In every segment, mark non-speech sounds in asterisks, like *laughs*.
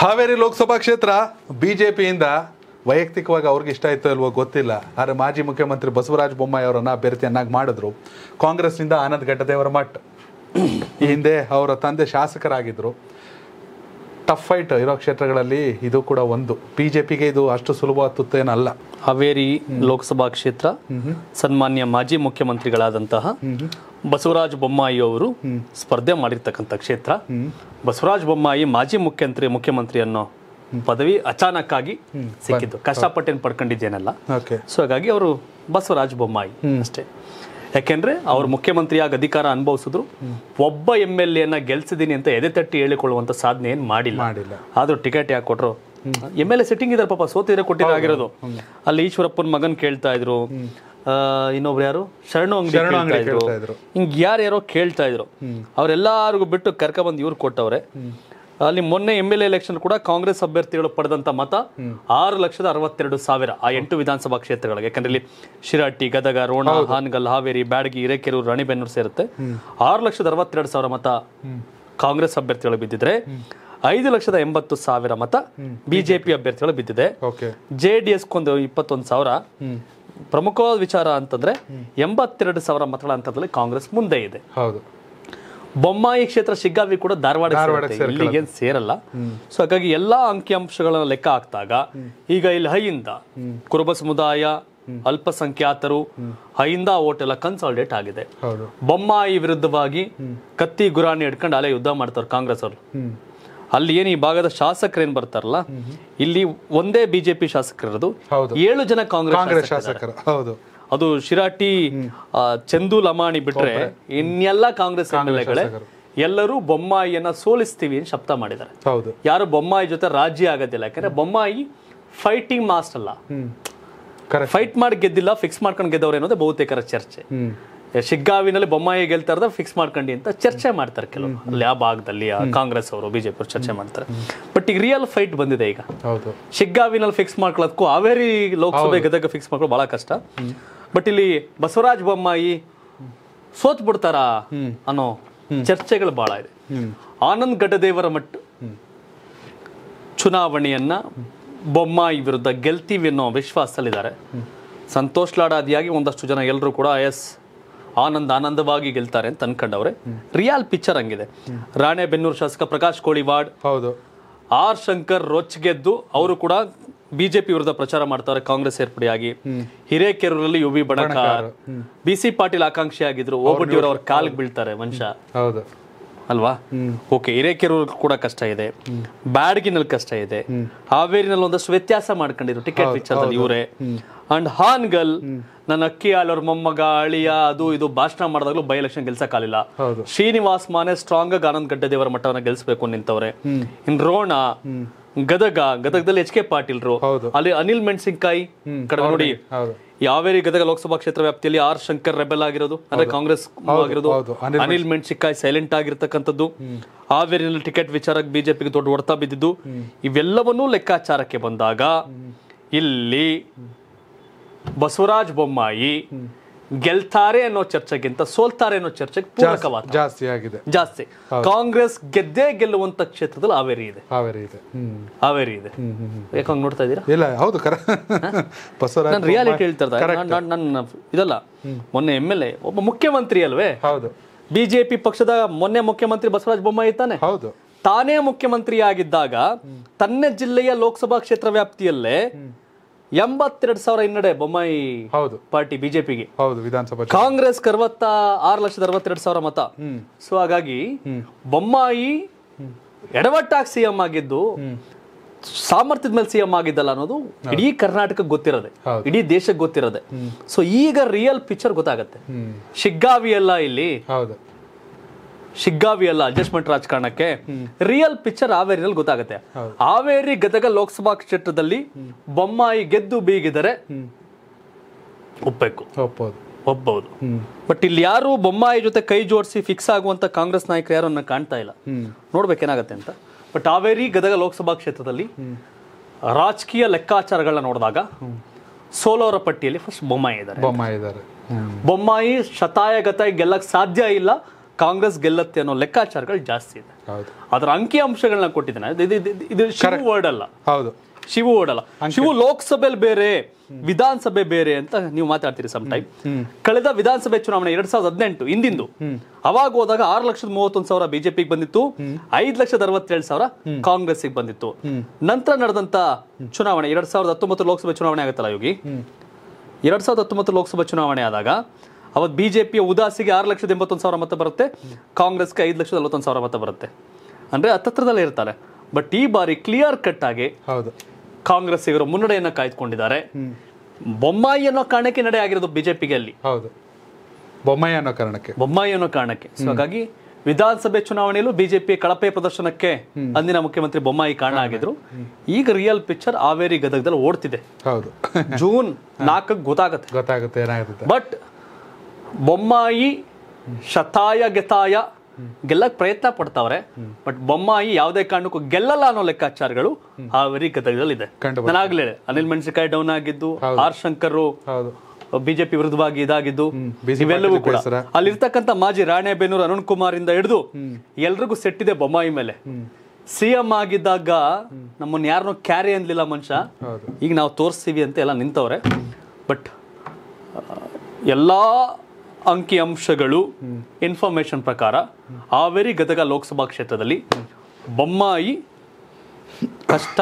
ಹಾವೇರಿ ಲೋಕಸಭಾ ಕ್ಷೇತ್ರ B J ಪಿಯಿಂದ ವೈಯಕ್ತಿಕವಾಗಿ ಅವ್ರಿಗೆ ಇಷ್ಟ ಆಯಿತು ಇಲ್ವೋ ಗೊತ್ತಿಲ್ಲ ಆದರೆ ಮಾಜಿ ಮುಖ್ಯಮಂತ್ರಿ ಬಸವರಾಜ ಬೊಮ್ಮಾಯಿ ಅವರನ್ನು ಅಭ್ಯರ್ಥಿಯನ್ನಾಗಿ ಮಾಡಿದ್ರು ಕಾಂಗ್ರೆಸ್ನಿಂದ ಆನಂದ್ ಘಟ್ಟದೇವರ ಮಠ್ ಈ ಹಿಂದೆ ಅವರ ತಂದೆ ಶಾಸಕರಾಗಿದ್ದರು ಟಫ್ ಫೈಟ್ ಇರೋ ಕ್ಷೇತ್ರಗಳಲ್ಲಿ ಇದು ಕೂಡ ಒಂದು ಬಿ ಇದು ಅಷ್ಟು ಸುಲಭ ಹಾವೇರಿ ಲೋಕಸಭಾ ಕ್ಷೇತ್ರ ಸನ್ಮಾನ್ಯ ಮಾಜಿ ಮುಖ್ಯಮಂತ್ರಿಗಳಾದಂತಹ ಬಸವರಾಜ ಬೊಮ್ಮಾಯಿ ಅವರು ಸ್ಪರ್ಧೆ ಮಾಡಿರ್ತಕ್ಕಂಥ ಕ್ಷೇತ್ರ ಬಸವರಾಜ ಬೊಮ್ಮಾಯಿ ಮಾಜಿ ಮುಖ್ಯಮಂತ್ರಿ ಮುಖ್ಯಮಂತ್ರಿ ಅನ್ನೋ ಪದವಿ ಅಚಾನಕ್ ಆಗಿ ಸಿಕ್ಕಿದ್ದು ಕಷ್ಟಪಟ್ಟೇನು ಪಡ್ಕೊಂಡಿದ್ದೇನಲ್ಲ ಸೊ ಹಾಗಾಗಿ ಅವರು ಬಸವರಾಜ ಬೊಮ್ಮಾಯಿ ಅಷ್ಟೇ ಯಾಕೆಂದ್ರೆ ಅವರು ಮುಖ್ಯಮಂತ್ರಿಯಾಗಿ ಅಧಿಕಾರ ಅನುಭವಿಸಿದ್ರು ಒಬ್ಬ ಎಮ್ ಎಲ್ ಎನ್ನ ಗೆಲ್ಸಿದ್ದೀನಿ ಅಂತ ಎದೆ ತಟ್ಟಿ ಹೇಳಿಕೊಳ್ಳುವಂತ ಸಾಧನೆ ಏನು ಮಾಡಿಲ್ಲ ಆದ್ರೂ ಟಿಕೆಟ್ ಯಾಕೆ ಕೊಟ್ರು ಎಮ್ ಎಲ್ ಎ ಸಿಟ್ಟಿಂಗ್ ಇದಾರೆ ಪಾಪ ಸೋತಿದ್ರೆ ಕೊಟ್ಟಿದ್ರೆ ಆಗಿರೋದು ಅಲ್ಲಿ ಈಶ್ವರಪ್ಪನ ಮಗನ್ ಕೇಳ್ತಾ ಇದ್ರು ಇನ್ನೊಬ್ರು ಯಾರು ಶರಣು ಅಂಗಡಿ ಹಿಂಗ್ ಯಾರ್ಯಾರೋ ಕೇಳ್ತಾ ಇದ್ರು ಅವ್ರೆಲ್ಲಾರ್ಗು ಬಿಟ್ಟು ಬಂದ್ ಇವ್ರು ಕೊಟ್ಟವ್ರೆ ಅಲ್ಲಿ ಮೊನ್ನೆ ಎಂ ಎಲ್ ಎಲೆಕ್ಷನ್ ಕೂಡ ಕಾಂಗ್ರೆಸ್ ಅಭ್ಯರ್ಥಿಗಳು ಪಡೆದಂತ ಮತ ಆರು ಲಕ್ಷದ ಅರವತ್ತೆರಡು ಸಾವಿರ ಆ ಎಂಟು ವಿಧಾನಸಭಾ ಕ್ಷೇತ್ರಗಳಿಗೆ ಯಾಕಂದ್ರೆ ಇಲ್ಲಿ ಶಿರಾಟಿ ಗದಗ ರೋಣ ಹಾನಗಲ್ ಹಾವೇರಿ ಬ್ಯಾಡಗಿ ಹಿರೇಕೆರೂರು ರಾಣಿಬೆನ್ನೂರು ಸೇರುತ್ತೆ ಆರು ಲಕ್ಷದ ಅರವತ್ತೆರಡು ಸಾವಿರ ಮತ ಕಾಂಗ್ರೆಸ್ ಅಭ್ಯರ್ಥಿಗಳು ಬಿದ್ದಿದ್ರೆ ಐದು ಲಕ್ಷದ ಎಂಬತ್ತು ಸಾವಿರ ಮತ ಬಿಜೆಪಿ ಅಭ್ಯರ್ಥಿಗಳು ಬಿದ್ದಿದೆ ಜೆ ಡಿ ಒಂದು ಇಪ್ಪತ್ತೊಂದು ಸಾವಿರ ಪ್ರಮುಖವಾದ ವಿಚಾರ ಅಂತಂದ್ರೆ ಎಂಬತ್ತೆರಡು ಸಾವಿರ ಮತಗಳ ಹಂತದಲ್ಲಿ ಕಾಂಗ್ರೆಸ್ ಮುಂದೆ ಇದೆ ಹೌದು ಬೊಮ್ಮಾಯಿ ಕ್ಷೇತ್ರ ಸಿಗ್ಗಾವಿ ಕೂಡ ಧಾರವಾಡ ಇಲ್ಲಿಗೆ ಸೇರಲ್ಲ ಸೊ ಹಾಗಾಗಿ ಎಲ್ಲಾ ಅಂಕಿಅಂಶಗಳನ್ನ ಲೆಕ್ಕ ಹಾಕ್ತಾಗ ಈಗ ಇಲ್ಲಿ ಹೈಯಿಂದ ಕುರುಬ ಸಮುದಾಯ ಅಲ್ಪಸಂಖ್ಯಾತರು ಹೈಯಿಂದ ಓಟ್ ಎಲ್ಲ ಕನ್ಸಾಲಿಡೇಟ್ ಆಗಿದೆ ಬೊಮ್ಮಾಯಿ ವಿರುದ್ಧವಾಗಿ ಕತ್ತಿ ಗುರಾಣಿ ಹಿಡ್ಕೊಂಡು ಅಲೆ ಯುದ್ಧ ಮಾಡ್ತಾರೆ ಕಾಂಗ್ರೆಸ್ ಅವರು ಅಲ್ಲಿ ಏನು ಈ ಭಾಗದ ಶಾಸಕರು ಏನ್ ಬರ್ತಾರಲ್ಲ ಇಲ್ಲಿ ಒಂದೇ ಬಿಜೆಪಿ ಶಾಸಕರಿರೋದು ಏಳು ಜನ ಕಾಂಗ್ರೆಸ್ ಶಾಸಕರು ಹೌದು ಅದು ಶಿರಾಟಿ ಚಂದು ಲಮಾಣಿ ಬಿಟ್ರೆ ಇನ್ನೆಲ್ಲ ಕಾಂಗ್ರೆಸ್ ಎಲ್ಲರೂ ಬೊಮ್ಮಾಯಿಯನ್ನ ಸೋಲಿಸ್ತೀವಿ ಅಂತ ಶಬ್ದ ಮಾಡಿದ್ದಾರೆ ಯಾರು ಬೊಮ್ಮಾಯಿ ಜೊತೆ ರಾಜಿ ಆಗೋದಿಲ್ಲ ಯಾಕಂದ್ರೆ ಬೊಮ್ಮಾಯಿ ಫೈಟಿಂಗ್ ಮಾಸ್ಟ್ ಅಲ್ಲ ಫೈಟ್ ಮಾಡಿ ಗೆದ್ದಿಲ್ಲ ಫಿಕ್ಸ್ ಮಾಡ್ಕೊಂಡು ಗೆದ್ದವ್ರು ಅನ್ನೋದೇ ಬಹುತೇಕರ ಚರ್ಚೆ ಶಿಗ್ಗಾವಿನಲ್ಲಿ ಬೊಮ್ಮಾಯಿ ಗೆಲ್ತಾ ಫಿಕ್ಸ್ ಮಾಡ್ಕೊಂಡಿ ಅಂತ ಚರ್ಚೆ ಮಾಡ್ತಾರೆ ಕೆಲವರು ಅಲ್ಲಿ ಆ ಭಾಗದಲ್ಲಿ ಕಾಂಗ್ರೆಸ್ ಅವರು ಬಿಜೆಪಿ ಅವರು ಚರ್ಚೆ ಮಾಡ್ತಾರೆ ಬಟ್ ಈಗ ರಿಯಲ್ ಫೈಟ್ ಬಂದಿದೆ ಈಗ ಶಿಗ್ಗಾವಿನಲ್ಲಿ ಫಿಕ್ಸ್ ಮಾಡ್ಕೊಳ್ಳೋದಕ್ಕೂ ಅವೇರಿ ಲೋಕಸಭೆ ಗೆದ್ದಾಗ ಫಿಕ್ಸ್ ಮಾಡ್ಕೊಳ್ಳೋದು ಬಹಳ ಕಷ್ಟ ಬಟ್ ಇಲ್ಲಿ ಬಸವರಾಜ ಬೊಮ್ಮಾಯಿ ಸೋತ್ ಬಿಡ್ತಾರಾ ಅನ್ನೋ ಚರ್ಚೆಗಳು ಬಹಳ ಇದೆ ಆನಂದ್ ದೇವರ ಮಟ್ಟ ಚುನಾವಣೆಯನ್ನ ಬೊಮ್ಮಾಯಿ ವಿರುದ್ಧ ಗೆಲ್ತೀವಿ ಅನ್ನೋ ವಿಶ್ವಾಸದಲ್ಲಿದ್ದಾರೆ ಸಂತೋಷ್ ಲಾಡಾದಿಯಾಗಿ ಒಂದಷ್ಟು ಜನ ಎಲ್ಲರೂ ಕೂಡ ಎಸ್ ಆನಂದ ಆನಂದವಾಗಿ ಗೆಲ್ತಾರೆ ಅಂತ ಅನ್ಕೊಂಡವ್ರೆ ರಿಯಲ್ ಪಿಕ್ಚರ್ ಹಂಗಿದೆ ಬೆನ್ನೂರು ಶಾಸಕ ಪ್ರಕಾಶ್ ಕೋಳಿವಾಡ್ ಹೌದು ಆರ್ ಶಂಕರ್ ರೊಚ್ ಗೆದ್ದು ಅವರು ಕೂಡ ಬಿಜೆಪಿ ವಿರುದ್ಧ ಪ್ರಚಾರ ಮಾಡ್ತಾರೆ ಕಾಂಗ್ರೆಸ್ ಸೇರ್ಪಡೆಯಾಗಿ ಹಿರೇಕೆರೂರಲ್ಲಿ U B Banakar B C Patil ಆಕಾಂಕ್ಷಿ ಆಗಿದ್ರು ಅವ್ರ ಕಾಲಿಗೆ ಬೀಳ್ತಾರೆ ಮನುಷ್ಯ ಹೌದು ಅಲ್ವಾ ಓಕೆ ಹಿರೇಕೆರೂರ್ ಕೂಡ ಕಷ್ಟ ಇದೆ ಬ್ಯಾಡಗಿನಲ್ಲಿ ಕಷ್ಟ ಇದೆ ಹಾವೇರಿನಲ್ಲಿ ಒಂದಷ್ಟು ವ್ಯತ್ಯಾಸ ಮಾಡ್ಕೊಂಡಿದ್ರು ಟಿಕೆಟ್ ವಿಚಾರದಲ್ಲಿ ಇವರೇ ಅಂಡ್ ಹಾನ್ಗಲ್ ನನ್ನ ಅಕ್ಕಿ ಹಾಳವ್ರ ಮೊಮ್ಮಗ ಅಳಿಯ ಅದು ಇದು ಭಾಷಣ ಮಾಡಿದಾಗಲೂ ಬೈ ಎಲೆಕ್ಷನ್ ಗೆಲ್ಸಕ್ಕಾಗಲಿಲ್ಲ ಶ್ರೀನಿವಾಸ್ ಮಾನೆ ಸ್ಟ್ರಾಂಗ್ ಆಗಿ ಆನಂದ್ ಗಡ್ಡೆ ದೇವರ ಮಠವನ್ನ ಗೆಲ್ಸ್ಬೇಕು ನಿಂತವ್ರೆ ಇನ್ ರೋಣ ಗದಗ ಗದಗದಲ್ಲಿ ಎಚ್ ಕೆ ಪಾಟೀಲ್ ಅಲ್ಲಿ ಅನಿಲ್ ಮೆಣಸಿನ್ಕಾಯಿ ಕಡೆ ನೋಡಿ ಯಾವೇರಿ ಗದಗ ಲೋಕಸಭಾ ಕ್ಷೇತ್ರ ವ್ಯಾಪ್ತಿಯಲ್ಲಿ ಆರ್ ಶಂಕರ್ ರೆಬೆಲ್ ಆಗಿರೋದು ಅಂದ್ರೆ ಕಾಂಗ್ರೆಸ್ ಆಗಿರೋದು ಅನಿಲ್ ಮೆಣಸಿನ್ಕಾಯಿ ಸೈಲೆಂಟ್ ಆಗಿರ್ತಕ್ಕಂಥದ್ದು ಹಾವೇರಿನಲ್ಲಿ ಟಿಕೆಟ್ ವಿಚಾರಕ್ಕೆ ಬಿಜೆಪಿಗೆ ದೊಡ್ಡ ಹೊಡೆತ ಬಿದ್ದಿದ್ದು ಇವೆಲ್ಲವನ್ನೂ ಲೆಕ್ಕಾಚಾರಕ್ಕೆ ಬಂದಾಗ ಇಲ್ಲಿ ಬಸವರಾಜ್ ಬೊಮ್ಮಾಯಿ ಗೆಲ್ತಾರೆ ಅನ್ನೋ ಚರ್ಚೆಗಿಂತ ಸೋಲ್ತಾರೆ ಅನ್ನೋ ಚರ್ಚೆಗೆ ಪೂರಕವಾದ ಜಾಸ್ತಿ ಆಗಿದೆ ಜಾಸ್ತಿ ಕಾಂಗ್ರೆಸ್ ಗೆದ್ದೇ ಗೆಲ್ಲುವಂತ ಕ್ಷೇತ್ರದಲ್ಲಿ ಹಾವೇರಿ ಇದೆ ಹಾವೇರಿ ಇದೆ ಹಾವೇರಿ ಇದೆ ಯಾಕಂಗ್ ನೋಡ್ತಾ ಇದೀರಾ ಇಲ್ಲ ಹೌದು ಕರ ನಾನು ರಿಯಾಲಿಟಿ ಹೇಳ್ತಾ ನನ್ನ ಇದಲ್ಲ ಮೊನ್ನೆ ಎಮ್ ಎಲ್ ಎ ಒಬ್ಬ ಮುಖ್ಯಮಂತ್ರಿ ಅಲ್ವೇ ಹೌದು ಬಿಜೆಪಿ ಪಕ್ಷದ ಮೊನ್ನೆ ಮುಖ್ಯಮಂತ್ರಿ ಬಸವರಾಜ ಬೊಮ್ಮಾಯಿ ತಾನೆ ಹೌದು ತಾನೇ ಮುಖ್ಯಮಂತ್ರಿಯಾಗಿದ್ದಾಗ ತನ್ನ ಜಿಲ್ಲೆಯ ಲೋಕಸಭಾ ಕ್ಷೇತ್ರ ವ್ಯಾಪ್ತಿಯಲ್ಲೇ ಎಂಬತ್ತೆರಡು ಸಾವಿರ ಹಿನ್ನಡೆ ಬೊಮ್ಮಾಯಿ ಹೌದು ಪಾರ್ಟಿ ಬಿಜೆಪಿಗೆ ಹೌದು ವಿಧಾನಸಭೆ ಕಾಂಗ್ರೆಸ್ ಅರವತ್ತ ಆರು ಲಕ್ಷದ ಅರವತ್ತೆರಡು ಸಾವಿರ ಮತ ಸೊ ಹಾಗಾಗಿ ಬೊಮ್ಮಾಯಿ ಎಡವಟ್ಟಾಗಿ ಸಿಎಂ ಆಗಿದ್ದು ಸಾಮರ್ಥ್ಯದ ಮೇಲೆ ಸಿಎಂ ಆಗಿದ್ದಲ್ಲ ಅನ್ನೋದು ಇಡೀ ಕರ್ನಾಟಕ ಗೊತ್ತಿರದೆ ಇಡೀ ದೇಶಕ್ಕೆ ಗೊತ್ತಿರದೆ ಸೊ ಈಗ ರಿಯಲ್ ಪಿಕ್ಚರ್ ಗೊತ್ತಾಗತ್ತೆ ಶಿಗ್ಗಾವಿ ಎಲ್ಲ ಇಲ್ಲಿ ಶಿಗ್ಗಾವಿ ಅಲ್ಲ ಅಡ್ಜಸ್ಟ್ಮೆಂಟ್ ರಾಜಕಾರಣಕ್ಕೆ ರಿಯಲ್ ಪಿಕ್ಚರ್ ಹಾವೇರಿನಲ್ಲಿ ಗೊತ್ತಾಗುತ್ತೆ ಹಾವೇರಿ ಗದಗ ಲೋಕಸಭಾ ಕ್ಷೇತ್ರದಲ್ಲಿ ಬೊಮ್ಮಾಯಿ ಗೆದ್ದು ಬೀಗಿದರೆ ಒಪ್ಪಬೇಕು ಒಪ್ಪಬಹುದು ಬಟ್ ಇಲ್ಲಿ ಯಾರು ಬೊಮ್ಮಾಯಿ ಜೊತೆ ಕೈ ಜೋಡಿಸಿ ಫಿಕ್ಸ್ ಆಗುವಂತ ಕಾಂಗ್ರೆಸ್ ನಾಯಕರು ಯಾರು ಕಾಣ್ತಾ ಇಲ್ಲ ನೋಡ್ಬೇಕೇನಾಗತ್ತೆ ಅಂತ ಬಟ್ ಹಾವೇರಿ ಗದಗ ಲೋಕಸಭಾ ಕ್ಷೇತ್ರದಲ್ಲಿ ರಾಜಕೀಯ ಲೆಕ್ಕಾಚಾರಗಳನ್ನ ನೋಡಿದಾಗ ಸೋಲೋರ ಪಟ್ಟಿಯಲ್ಲಿ ಫಸ್ಟ್ ಬೊಮ್ಮಾಯಿ ಇದ್ದಾರೆ ಬೊಮ್ಮಾಯಿ ಇದ್ದಾರೆ ಬೊಮ್ಮಾಯಿ ಗೆಲ್ಲಕ್ಕೆ ಸಾಧ್ಯ ಇಲ್ಲ ಕಾಂಗ್ರೆಸ್ ಗೆಲ್ಲತ್ತೆ ಅನ್ನೋ ಲೆಕ್ಕಾಚಾರಗಳು ಜಾಸ್ತಿ ಇದೆ ಅದರ ಅಂಕಿ ಅಂಶಗಳನ್ನ ಕೊಟ್ಟಿದ್ದಾನೆ ಇದು ಶಿವ ವರ್ಡ್ ಅಲ್ಲ ಹೌದು ಶಿವು ಅಲ್ಲ ಶಿವು ಲೋಕಸಭೆ ಬೇರೆ ವಿಧಾನಸಭೆ ಬೇರೆ ಅಂತ ನೀವು ಮಾತಾಡ್ತೀರಿ ಸಮ್ ಟೈಮ್ ಕಳೆದ ವಿಧಾನಸಭೆ ಚುನಾವಣೆ ಎರಡ್ ಸಾವಿರದ ಹದಿನೆಂಟು ಇಂದಿಂದು ಅವಾಗ ಹೋದಾಗ ಆರು ಲಕ್ಷದ ಮೂವತ್ತೊಂದು ಸಾವಿರ ಬಿಜೆಪಿಗೆ ಬಂದಿತ್ತು ಐದು ಲಕ್ಷದ ಅರವತ್ತೇಳು ಸಾವಿರ ಕಾಂಗ್ರೆಸ್ಗೆ ಬಂದಿತ್ತು ನಂತರ ನಡೆದಂತ ಚುನಾವಣೆ ಎರಡ್ ಸಾವಿರದ ಹತ್ತೊಂಬತ್ತು ಲೋಕಸಭೆ ಚುನಾವಣೆ ಆಗುತ್ತಲ್ಲ ಯೋಗಿ ಎರಡ್ ಸಾವಿರದ ಹತ್ತೊಂಬತ್ತು ಲೋಕಸಭಾ ಚುನಾವಣೆ ಆದಾಗ ಅವತ್ತು ಬಿ ಜೆ ಪಿಯ ಉದಾಸಿಗೆ ಆರು ಲಕ್ಷದ ಎಂಬತ್ತೊಂದು ಸಾವಿರ ಮತ ಬರುತ್ತೆ ಕಾಂಗ್ರೆಸ್ಗೆ ಐದು ಲಕ್ಷದ ನಲವತ್ತೊಂದು ಸಾವಿರ ಮತ ಬರುತ್ತೆ ಅಂದರೆ ಹತ್ತಿರದಲ್ಲೇ ಇರ್ತಾರೆ ಬಟ್ ಈ ಬಾರಿ ಕ್ಲಿಯರ್ ಕಟ್ ಆಗಿ ಹೌದು ಕಾಂಗ್ರೆಸ್ ಇವರು ಮುನ್ನಡೆಯನ್ನು ಕಾಯ್ದುಕೊಂಡಿದ್ದಾರೆ ಬೊಮ್ಮಾಯಿ ಅನ್ನೋ ಕಾರಣಕ್ಕೆ ನಡೆ ಆಗಿರೋದು ಬಿಜೆಪಿಗೆ ಅಲ್ಲಿ ಹೌದು ಬೊಮ್ಮಾಯಿ ಅನ್ನೋ ಕಾರಣಕ್ಕೆ ಬೊಮ್ಮಾಯಿ ಅನ್ನೋ ಕಾರಣಕ್ಕೆ ಸೊ ಹಾಗಾಗಿ ವಿಧಾನಸಭೆ ಚುನಾವಣೆಯಲ್ಲೂ ಬಿಜೆಪಿ ಕಳಪೆ ಪ್ರದರ್ಶನಕ್ಕೆ ಅಂದಿನ ಮುಖ್ಯಮಂತ್ರಿ ಬೊಮ್ಮಾಯಿ ಕಾರಣ ಆಗಿದ್ರು ಈಗ ರಿಯಲ್ ಪಿಕ್ಚರ್ ಹಾವೇರಿ ಗದಗದಲ್ಲಿ ಓಡ್ತಿದೆ ಹೌದು ಜೂನ್ *laughs* ನಾಲ್ಕಕ್ಕೆ ಗೊತ್ತಾಗುತ್ತೆ ಗೊತ್ತಾಗುತ್ತೆ ಏನಾಗುತ್ತೆ ಬಟ್ ಬೊಮ್ಮಾಯಿ ಶತಾಯ ಗೆತಾಯ ಗೆಲ್ಲಕ್ಕೆ ಪ್ರಯತ್ನ ಪಡ್ತಾವ್ರೆ ಬಟ್ ಬೊಮ್ಮಾಯಿ ಯಾವುದೇ ಕಾರಣಕ್ಕೂ ಗೆಲ್ಲಲ್ಲ ಅನ್ನೋ ಲೆಕ್ಕಾಚಾರಗಳು ಹಾವೇರಿ ಗದಗದಲ್ಲಿ ಇದೆ ನಾನಾಗ್ಲೇ ಅನಿಲ್ ಮೆಣಸಿಕಾಯಿ ಡೌನ್ ಆಗಿದ್ದು ಆರ್ ಶಂಕರ್ ಬಿಜೆಪಿ ವಿರುದ್ಧವಾಗಿ ಇದಾಗಿದ್ದು ಇವೆಲ್ಲವೂ ಕೂಡ ಅಲ್ಲಿರ್ತಕ್ಕಂಥ ಮಾಜಿ ರಾಣೆಬೇನೂರು ಅರುಣ್ ಕುಮಾರ್ ಇಂದ ಹಿಡಿದು ಎಲ್ರಿಗೂ ಸೆಟ್ ಇದೆ ಬೊಮ್ಮಾಯಿ ಮೇಲೆ ಸಿಎಂ ಆಗಿದ್ದಾಗ ನಮ್ಮನ್ನ ಯಾರನ್ನೂ ಕ್ಯಾರಿ ಅನ್ಲಿಲ್ಲ ಮನುಷ್ಯ ಈಗ ನಾವು ತೋರಿಸ್ತೀವಿ ಅಂತ ಎಲ್ಲ ನಿಂತವ್ರೆ ಬಟ್ ಎಲ್ಲಾ ಅಂಕಿಅಂಶಗಳು ಇನ್ಫಾರ್ಮೇಶನ್ ಪ್ರಕಾರ ಹಾವೇರಿ ಗದಗ ಲೋಕಸಭಾ ಕ್ಷೇತ್ರದಲ್ಲಿ ಬೊಮ್ಮಾಯಿ ಕಷ್ಟ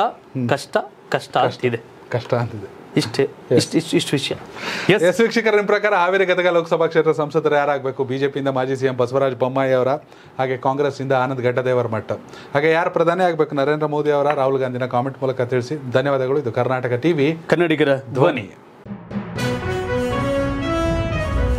ಕಷ್ಟ ಕಷ್ಟ ಅಷ್ಟಿದೆ ಕಷ್ಟ ಅಂತಿದೆ ಇಷ್ಟೇ ಇಷ್ಟು ಇಷ್ಟು ವಿಷಯ ಎಸ್ ವೀಕ್ಷಕರ ಪ್ರಕಾರ ಹಾವೇರಿ ಗದಗ ಲೋಕಸಭಾ ಕ್ಷೇತ್ರ ಸಂಸದರು ಯಾರಾಗಬೇಕು ಬಿಜೆಪಿಯಿಂದ ಮಾಜಿ ಸಿಎಂ ಬಸವರಾಜ ಬೊಮ್ಮಾಯಿ ಅವರ ಹಾಗೆ ಕಾಂಗ್ರೆಸ್ಸಿಂದ ಆನಂದ್ ಗಡ್ಡದೇವರ ಮಠ ಹಾಗೆ ಯಾರು ಪ್ರಧಾನಿ ಆಗಬೇಕು ನರೇಂದ್ರ ಮೋದಿ ಅವರ ರಾಹುಲ್ ಗಾಂಧಿನ ಕಾಮೆಂಟ್ ಮೂಲಕ ತಿಳಿಸಿ ಧನ್ಯವಾದಗಳು ಇದು ಕರ್ನಾಟಕ ಟಿವಿ ಕನ್ನಡಿಗರ ಧ್ವನಿ